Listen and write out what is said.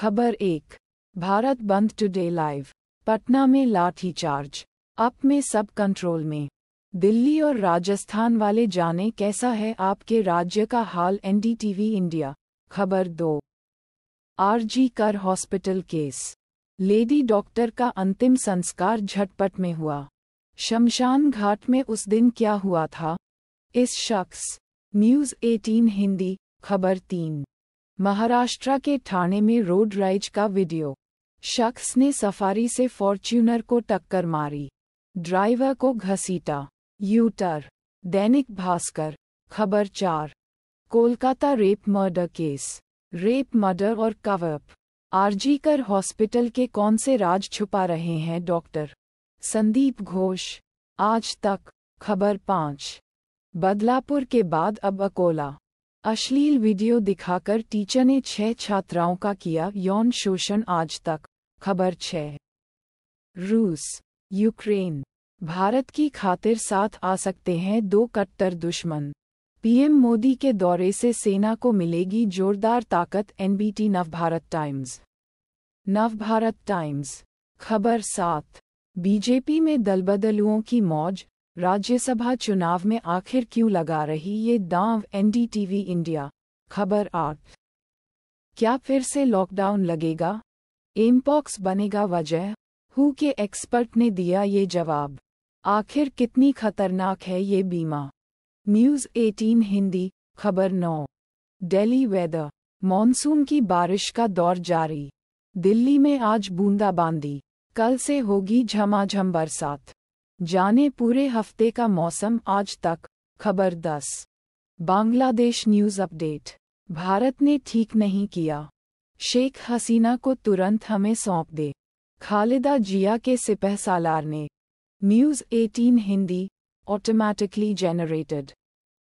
खबर एक भारत बंद टुडे लाइव पटना में लाठीचार्ज अप में सब कंट्रोल में दिल्ली और राजस्थान वाले जाने कैसा है आपके राज्य का हाल एनडीटीवी इंडिया खबर दो आरजी कर हॉस्पिटल केस लेडी डॉक्टर का अंतिम संस्कार झटपट में हुआ शमशान घाट में उस दिन क्या हुआ था इस शख्स न्यूज़ 18 हिंदी खबर तीन महाराष्ट्र के थाने में रोड राइज का वीडियो शख्स ने सफारी से फॉर्च्यूनर को टक्कर मारी ड्राइवर को घसीटा यूटर दैनिक भास्कर खबर चार Kolkata rape murder case rape murder और कवअप आरजी कर हॉस्पिटल के कौन से राज छुपा रहे हैं डॉक्टर संदीप घोष आज तक खबर पाँच बदलापुर के बाद अब अकोला अश्लील वीडियो दिखाकर टीचर ने छह छात्राओं का किया यौन शोषण आज तक खबर छः रूस यूक्रेन भारत की खातिर साथ आ सकते हैं दो कट्टर दुश्मन पीएम मोदी के दौरे से सेना को मिलेगी जोरदार ताकत NBT Navbharat Times Navbharat Times खबर सात बीजेपी में दलबदलुओं की मौज राज्यसभा चुनाव में आखिर क्यों लगा रही ये दांव एनडीटीवी इंडिया खबर आठ क्या फिर से लॉकडाउन लगेगा एमपॉक्स बनेगा वजह हु के एक्सपर्ट ने दिया ये जवाब आखिर कितनी खतरनाक है ये बीमा न्यूज़ 18 हिंदी खबर नौ डेली वेदर मॉनसून की बारिश का दौर जारी दिल्ली में आज बूंदाबांदी कल से होगी झमाझम बरसात जाने पूरे हफ्ते का मौसम आज तक खबर 10 बांग्लादेश न्यूज अपडेट भारत ने ठीक नहीं किया शेख हसीना को तुरंत हमें सौंप दे खालिदा जिया के सिपह सालार ने न्यूज 18 हिंदी ऑटोमेटिकली जनरेटेड